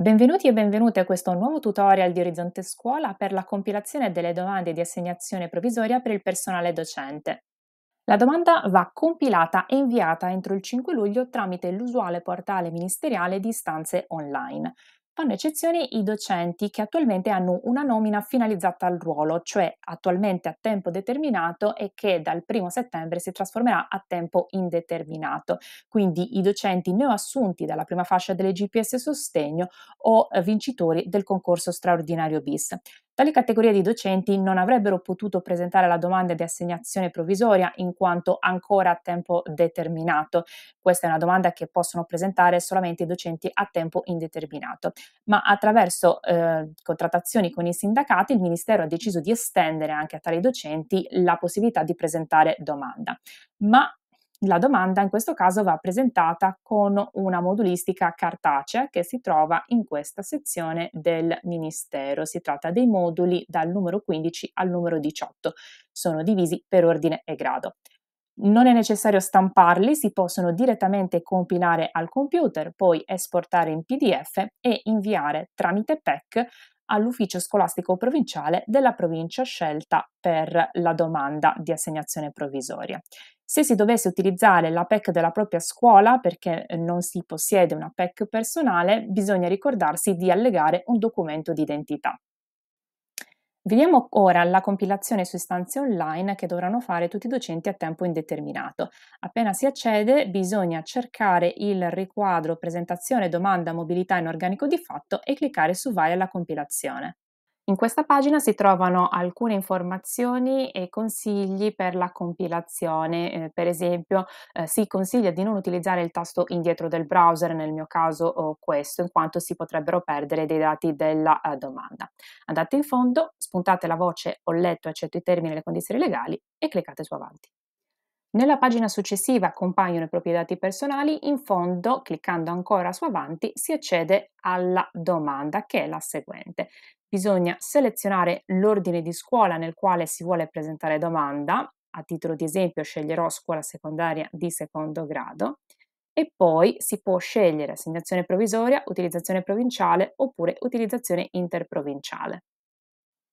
Benvenuti e benvenute a questo nuovo tutorial di Orizzonte Scuola per la compilazione delle domande di assegnazione provvisoria per il personale docente. La domanda va compilata e inviata entro il 5 luglio tramite l'usuale portale ministeriale di istanze online. Fanno eccezione i docenti che attualmente hanno una nomina finalizzata al ruolo, cioè attualmente a tempo determinato e che dal 1 settembre si trasformerà a tempo indeterminato. Quindi i docenti neoassunti dalla prima fascia delle GPS sostegno o vincitori del concorso straordinario bis. Tali categorie di docenti non avrebbero potuto presentare la domanda di assegnazione provvisoria in quanto ancora a tempo determinato. Questa è una domanda che possono presentare solamente i docenti a tempo indeterminato, ma attraverso eh, contrattazioni con i sindacati il Ministero ha deciso di estendere anche a tali docenti la possibilità di presentare domanda. Ma la domanda in questo caso va presentata con una modulistica cartacea che si trova in questa sezione del Ministero. Si tratta dei moduli dal numero 15 al numero 18. Sono divisi per ordine e grado. Non è necessario stamparli, si possono direttamente compilare al computer, poi esportare in PDF e inviare tramite PEC all'ufficio scolastico provinciale della provincia scelta per la domanda di assegnazione provvisoria. Se si dovesse utilizzare la PEC della propria scuola, perché eh, non si possiede una PEC personale, bisogna ricordarsi di allegare un documento di identità. Vediamo ora la compilazione su istanze online che dovranno fare tutti i docenti a tempo indeterminato. Appena si accede bisogna cercare il riquadro presentazione domanda mobilità in organico di fatto e cliccare su vai alla compilazione. In questa pagina si trovano alcune informazioni e consigli per la compilazione, eh, per esempio eh, si consiglia di non utilizzare il tasto indietro del browser, nel mio caso oh, questo, in quanto si potrebbero perdere dei dati della eh, domanda. Andate in fondo, spuntate la voce ho letto e accetto i termini e le condizioni legali e cliccate su avanti. Nella pagina successiva compaiono i propri dati personali, in fondo, cliccando ancora su avanti, si accede alla domanda che è la seguente bisogna selezionare l'ordine di scuola nel quale si vuole presentare domanda, a titolo di esempio sceglierò scuola secondaria di secondo grado, e poi si può scegliere assegnazione provvisoria, utilizzazione provinciale oppure utilizzazione interprovinciale.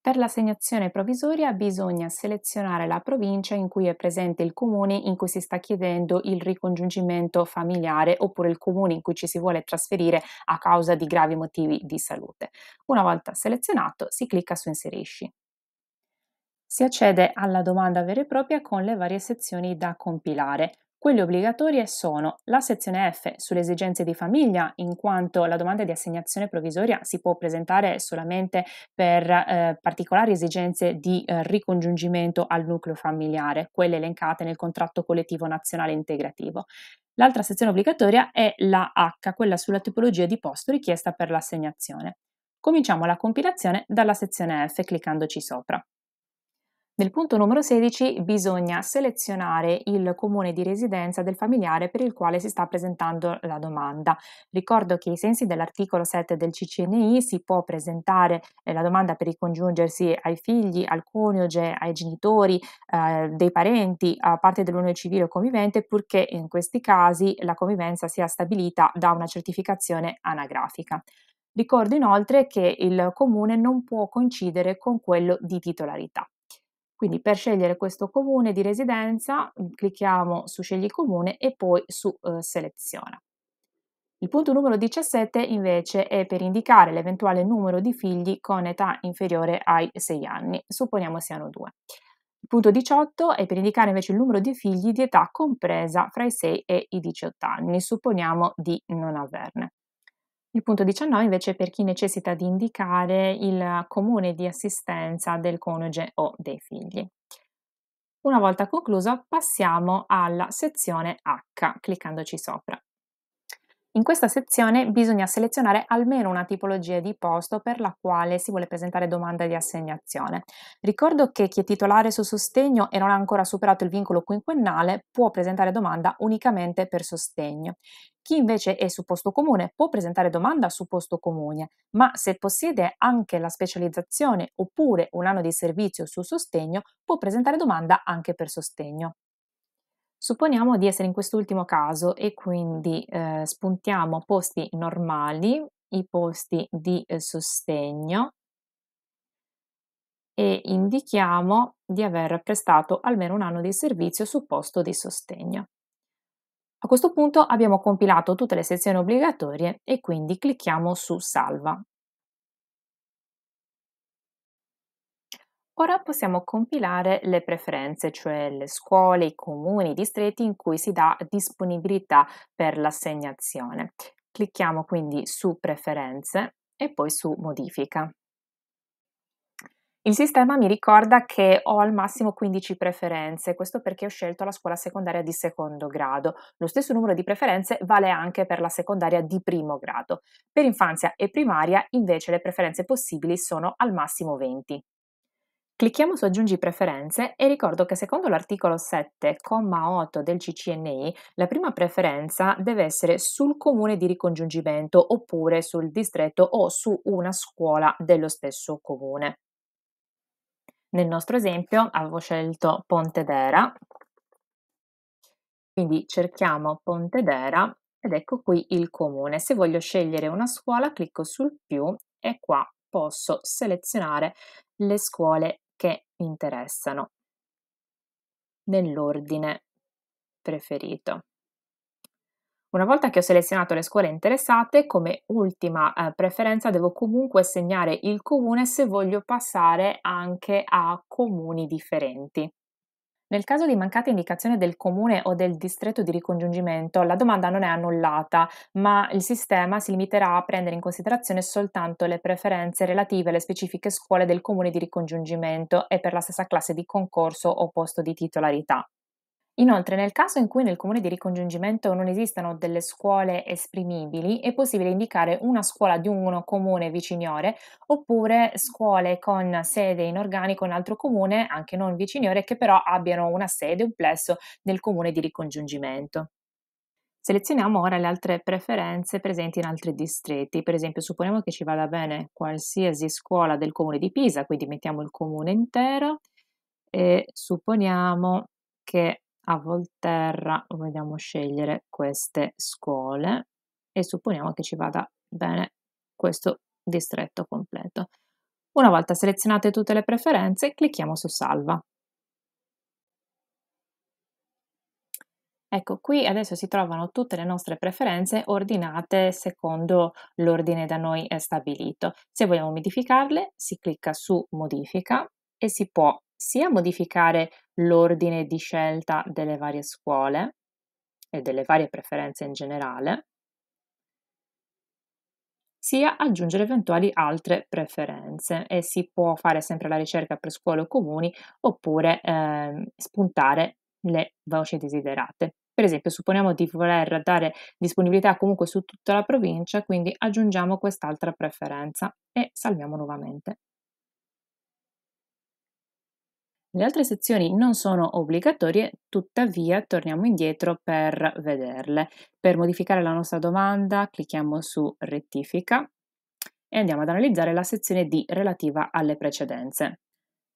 Per l'assegnazione provvisoria bisogna selezionare la provincia in cui è presente il comune in cui si sta chiedendo il ricongiungimento familiare oppure il comune in cui ci si vuole trasferire a causa di gravi motivi di salute. Una volta selezionato si clicca su Inserisci. Si accede alla domanda vera e propria con le varie sezioni da compilare. Quelle obbligatorie sono la sezione F sulle esigenze di famiglia, in quanto la domanda di assegnazione provvisoria si può presentare solamente per eh, particolari esigenze di eh, ricongiungimento al nucleo familiare, quelle elencate nel contratto collettivo nazionale integrativo. L'altra sezione obbligatoria è la H, quella sulla tipologia di posto richiesta per l'assegnazione. Cominciamo la compilazione dalla sezione F cliccandoci sopra. Nel punto numero 16 bisogna selezionare il comune di residenza del familiare per il quale si sta presentando la domanda. Ricordo che ai sensi dell'articolo 7 del CCNI si può presentare eh, la domanda per ricongiungersi ai figli, al coniuge, ai genitori, eh, dei parenti, a parte dell'unione civile o convivente, purché in questi casi la convivenza sia stabilita da una certificazione anagrafica. Ricordo inoltre che il comune non può coincidere con quello di titolarità. Quindi per scegliere questo comune di residenza mm, clicchiamo su scegli comune e poi su eh, seleziona. Il punto numero 17 invece è per indicare l'eventuale numero di figli con età inferiore ai 6 anni, supponiamo siano due. Il punto 18 è per indicare invece il numero di figli di età compresa fra i 6 e i 18 anni, supponiamo di non averne. Il punto 19 invece è per chi necessita di indicare il comune di assistenza del coniuge o dei figli. Una volta concluso passiamo alla sezione H cliccandoci sopra. In questa sezione bisogna selezionare almeno una tipologia di posto per la quale si vuole presentare domanda di assegnazione. Ricordo che chi è titolare su sostegno e non ha ancora superato il vincolo quinquennale può presentare domanda unicamente per sostegno. Chi invece è su posto comune può presentare domanda su posto comune, ma se possiede anche la specializzazione oppure un anno di servizio su sostegno, può presentare domanda anche per sostegno. Supponiamo di essere in quest'ultimo caso e quindi eh, spuntiamo posti normali, i posti di eh, sostegno e indichiamo di aver prestato almeno un anno di servizio su posto di sostegno. A questo punto abbiamo compilato tutte le sezioni obbligatorie e quindi clicchiamo su Salva Ora possiamo compilare le preferenze, cioè le scuole, i comuni, i distretti in cui si dà disponibilità per l'assegnazione. Clicchiamo quindi su Preferenze e poi su Modifica. Il sistema mi ricorda che ho al massimo 15 preferenze, questo perché ho scelto la scuola secondaria di secondo grado. Lo stesso numero di preferenze vale anche per la secondaria di primo grado. Per infanzia e primaria invece le preferenze possibili sono al massimo 20. Clicchiamo su Aggiungi preferenze e ricordo che secondo l'articolo 7,8 del CCNI la prima preferenza deve essere sul comune di ricongiungimento oppure sul distretto o su una scuola dello stesso comune. Nel nostro esempio avevo scelto Pontedera, quindi cerchiamo Pontedera ed ecco qui il comune. Se voglio scegliere una scuola clicco sul più e qua posso selezionare le scuole che interessano nell'ordine preferito. Una volta che ho selezionato le scuole interessate, come ultima eh, preferenza devo comunque segnare il comune se voglio passare anche a comuni differenti. Nel caso di mancata indicazione del comune o del distretto di ricongiungimento, la domanda non è annullata, ma il sistema si limiterà a prendere in considerazione soltanto le preferenze relative alle specifiche scuole del comune di ricongiungimento e per la stessa classe di concorso o posto di titolarità. Inoltre, nel caso in cui nel comune di ricongiungimento non esistano delle scuole esprimibili, è possibile indicare una scuola di un comune viciniore oppure scuole con sede in organico in altro comune, anche non viciniore, che però abbiano una sede, un plesso nel comune di ricongiungimento. Selezioniamo ora le altre preferenze presenti in altri distretti, per esempio supponiamo che ci vada bene qualsiasi scuola del comune di Pisa, quindi mettiamo il comune intero e supponiamo che a Volterra vogliamo scegliere queste scuole e supponiamo che ci vada bene questo distretto completo. Una volta selezionate tutte le preferenze, clicchiamo su Salva. Ecco, qui adesso si trovano tutte le nostre preferenze ordinate secondo l'ordine da noi eh, stabilito. Se vogliamo modificarle, si clicca su Modifica e si può sia modificare l'ordine di scelta delle varie scuole e delle varie preferenze in generale, sia aggiungere eventuali altre preferenze e si può fare sempre la ricerca per scuole o comuni oppure eh, spuntare le voci desiderate. Per esempio, supponiamo di voler dare disponibilità comunque su tutta la provincia, quindi aggiungiamo quest'altra preferenza e salviamo nuovamente. Le altre sezioni non sono obbligatorie, tuttavia torniamo indietro per vederle. Per modificare la nostra domanda clicchiamo su rettifica e andiamo ad analizzare la sezione D relativa alle precedenze.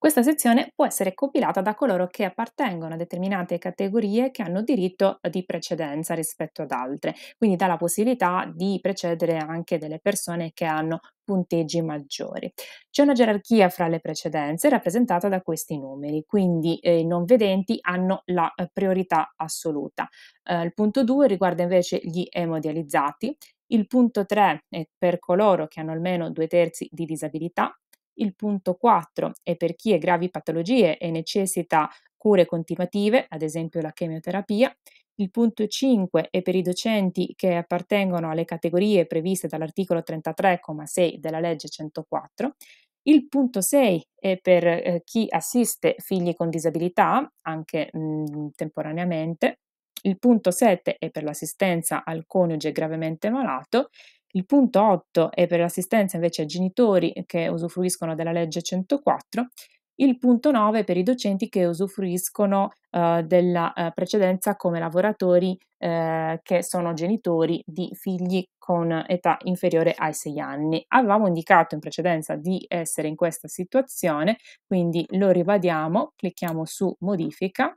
Questa sezione può essere compilata da coloro che appartengono a determinate categorie che hanno diritto di precedenza rispetto ad altre, quindi dà la possibilità di precedere anche delle persone che hanno punteggi maggiori. C'è una gerarchia fra le precedenze rappresentata da questi numeri, quindi eh, i non vedenti hanno la eh, priorità assoluta. Eh, il punto 2 riguarda invece gli emodializzati, il punto 3 è per coloro che hanno almeno due terzi di disabilità, il punto 4 è per chi ha gravi patologie e necessita cure continuative, ad esempio la chemioterapia. Il punto 5 è per i docenti che appartengono alle categorie previste dall'articolo 33,6 della legge 104. Il punto 6 è per eh, chi assiste figli con disabilità, anche mh, mm, temporaneamente. Il punto 7 è per l'assistenza al coniuge gravemente malato il punto 8 è per l'assistenza invece ai genitori che usufruiscono della legge 104. Il punto 9 è per i docenti che usufruiscono eh, della eh, precedenza come lavoratori eh, che sono genitori di figli con età inferiore ai 6 anni. Avevamo indicato in precedenza di essere in questa situazione, quindi lo ribadiamo, clicchiamo su modifica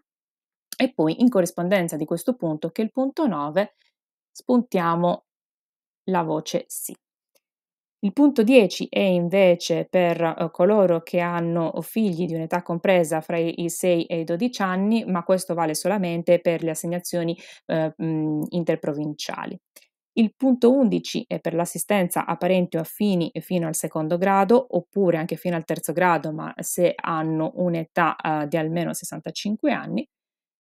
e poi in corrispondenza di questo punto che è il punto 9 spuntiamo la voce sì. Il punto 10 è invece per eh, coloro che hanno figli di un'età compresa fra i 6 e i 12 anni, ma questo vale solamente per le assegnazioni eh, interprovinciali. Il punto 11 è per l'assistenza a parenti o affini fino al secondo grado oppure anche fino al terzo grado, ma se hanno un'età eh, di almeno 65 anni.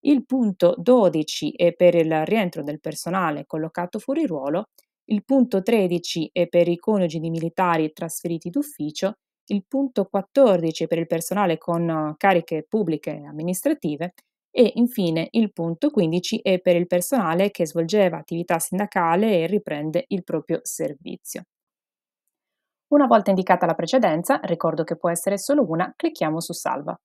Il punto 12 è per il rientro del personale collocato fuori ruolo il punto 13 è per i coniugi di militari trasferiti d'ufficio, il punto 14 per il personale con eh, cariche pubbliche amministrative e infine il punto 15 è per il personale che svolgeva attività sindacale e riprende il proprio servizio. Una volta indicata la precedenza, ricordo che può essere solo una, clicchiamo su Salva.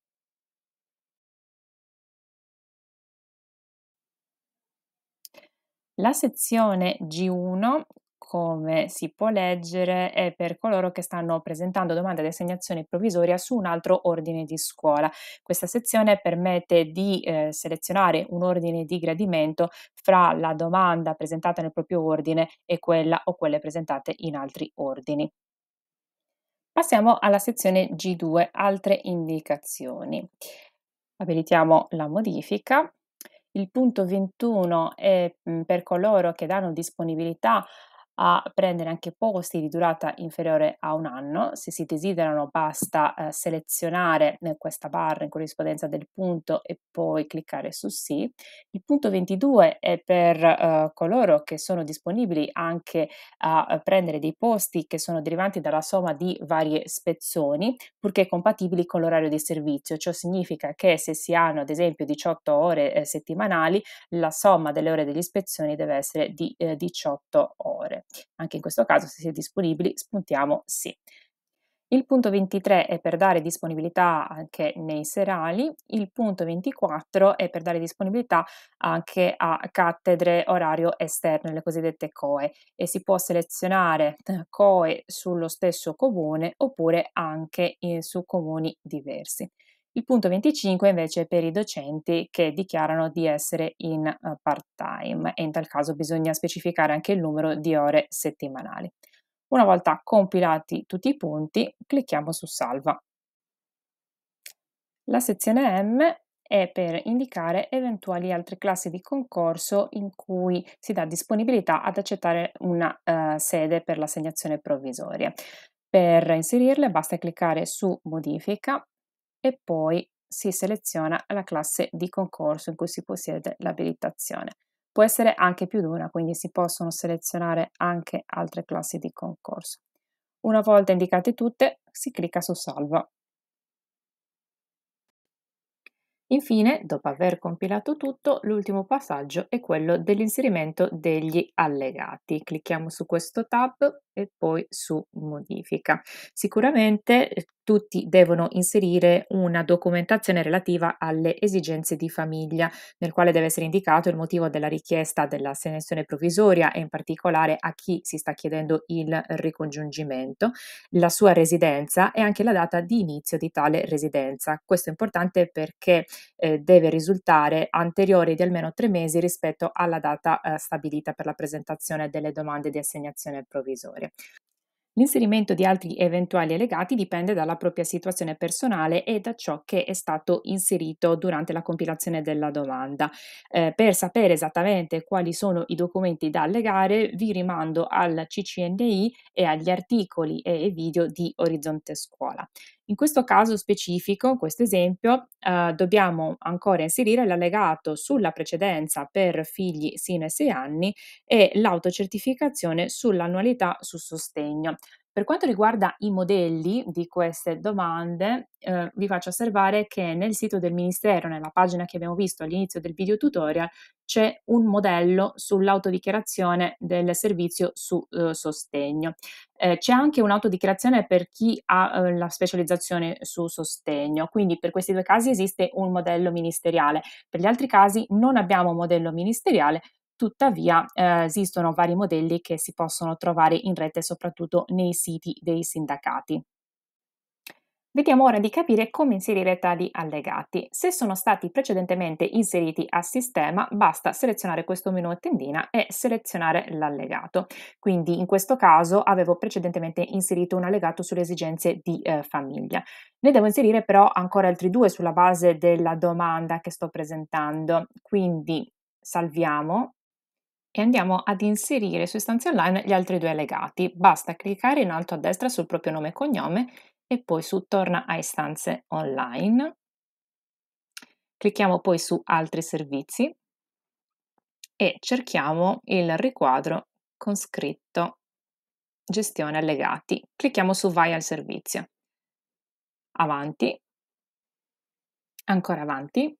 La sezione G1 come si può leggere, è per coloro che stanno presentando domanda di assegnazione provvisoria su un altro ordine di scuola. Questa sezione permette di eh, selezionare un ordine di gradimento fra la domanda presentata nel proprio ordine e quella o quelle presentate in altri ordini. Passiamo alla sezione G2, altre indicazioni. Abilitiamo la modifica il punto 21 è mhmm, per coloro che danno disponibilità a prendere anche posti di durata inferiore a un anno. Se si desiderano basta eh, selezionare eh, questa barra in corrispondenza del punto e poi cliccare su sì. Il punto 22 è per eh, coloro che sono disponibili anche a eh, prendere dei posti che sono derivanti dalla somma di varie spezzoni, purché compatibili con l'orario di servizio. Ciò significa che se si hanno ad esempio 18 ore eh, settimanali, la somma delle ore delle ispezioni deve essere di 18 eh, ore. Anche in questo caso, se siete disponibili, spuntiamo sì. Il punto 23 è per dare disponibilità anche nei serali, il punto 24 è per dare disponibilità anche a cattedre orario esterno, le cosiddette COE, e si può selezionare COE sullo stesso comune oppure anche in, su comuni diversi. Il punto 25 invece è per i docenti che dichiarano di essere in eh, part-time e in tal caso bisogna specificare anche il numero di ore settimanali. Una volta compilati tutti i punti, clicchiamo su Salva. La sezione M è per indicare eventuali altre classi di concorso in cui si dà disponibilità ad accettare una uh, sede per l'assegnazione provvisoria. Per inserirle basta cliccare su Modifica e poi si seleziona la classe di concorso in cui si possiede l'abilitazione. Può essere anche più di una, quindi si possono selezionare anche altre classi di concorso. Una volta indicate tutte, si clicca su Salva. Infine, dopo aver compilato tutto, l'ultimo passaggio è quello dell'inserimento degli allegati. Clicchiamo su questo tab e poi su modifica. Sicuramente eh, tutti devono inserire una documentazione relativa alle esigenze di famiglia, nel quale deve essere indicato il motivo della richiesta dell'assegnazione provvisoria e in particolare a chi si sta chiedendo il ricongiungimento, la sua residenza e anche la data di inizio di tale residenza. Questo è importante perché eh, deve risultare anteriore di almeno tre mesi rispetto alla data eh, stabilita per la presentazione delle domande di assegnazione provvisoria. L'inserimento di altri eventuali allegati dipende dalla propria situazione personale e da ciò che è stato inserito durante la compilazione della domanda. Eh, per sapere esattamente quali sono i documenti da allegare, vi rimando al CCNI e agli articoli e video di Orizzonte Scuola. In questo caso specifico, in questo esempio, eh, dobbiamo ancora inserire l'allegato sulla precedenza per figli sino ai 6 anni e l'autocertificazione sull'annualità su sostegno. Per quanto riguarda i modelli di queste domande, eh, vi faccio osservare che nel sito del Ministero, nella pagina che abbiamo visto all'inizio del video tutorial, c'è un modello sull'autodichiarazione del servizio su eh, sostegno. Eh, c'è anche un'autodichiarazione per chi ha eh, la specializzazione su sostegno, quindi per questi due casi esiste un modello ministeriale, per gli altri casi non abbiamo un modello ministeriale, Tuttavia eh, esistono vari modelli che si possono trovare in rete soprattutto nei siti dei sindacati. Vediamo ora di capire come inserire tali allegati. Se sono stati precedentemente inseriti a sistema, basta selezionare questo menu a tendina e selezionare l'allegato. Quindi in questo caso avevo precedentemente inserito un allegato sulle esigenze di eh, famiglia. Ne devo inserire però ancora altri due sulla base della domanda che sto presentando. Quindi salviamo e andiamo ad inserire su istanze online gli altri due allegati. Basta cliccare in alto a destra sul proprio nome e cognome e poi su Torna a istanze online. Clicchiamo poi su Altri servizi e cerchiamo il riquadro con scritto Gestione allegati. Clicchiamo su Vai al servizio. Avanti. Ancora avanti.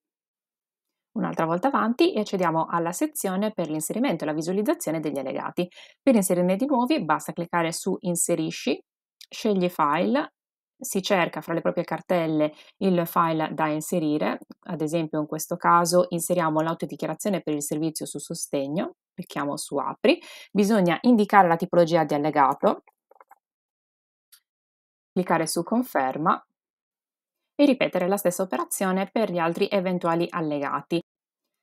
Un'altra volta avanti e accediamo alla sezione per l'inserimento e la visualizzazione degli allegati. Per inserirne di nuovi basta cliccare su Inserisci, scegli File, si cerca fra le proprie cartelle il file da inserire, ad esempio in questo caso inseriamo l'autodichiarazione per il servizio su sostegno, clicchiamo su Apri, bisogna indicare la tipologia di allegato, cliccare su Conferma e ripetere la stessa operazione per gli altri eventuali allegati.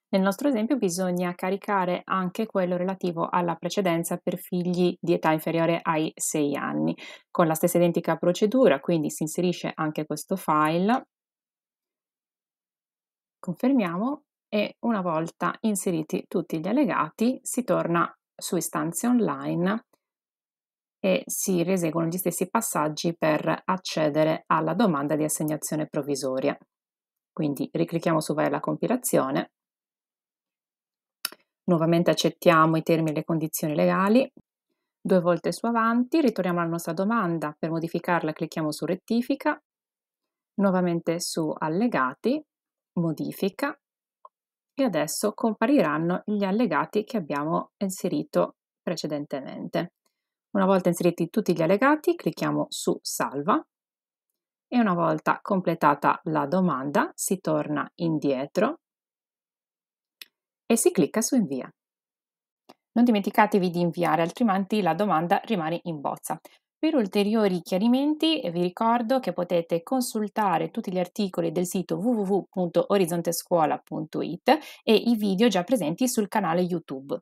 Nel nostro esempio bisogna caricare anche quello relativo alla precedenza per figli di età inferiore ai 6 anni, con la stessa identica procedura, quindi si inserisce anche questo file, confermiamo e una volta inseriti tutti gli allegati si torna su istanze online e si rieseguono gli stessi passaggi per accedere alla domanda di assegnazione provvisoria. Quindi riclicchiamo su Vai alla compilazione Nuovamente accettiamo i termini e le condizioni legali. Due volte su avanti, ritorniamo alla nostra domanda. Per modificarla clicchiamo su rettifica. Nuovamente su allegati, modifica. E adesso compariranno gli allegati che abbiamo inserito precedentemente. Una volta inseriti tutti gli allegati, clicchiamo su salva e una volta completata la domanda si torna indietro e si clicca su invia. Non dimenticatevi di inviare, altrimenti la domanda rimane in bozza. Per ulteriori chiarimenti vi ricordo che potete consultare tutti gli articoli del sito www.orizzontescuola.it e i video già presenti sul canale YouTube.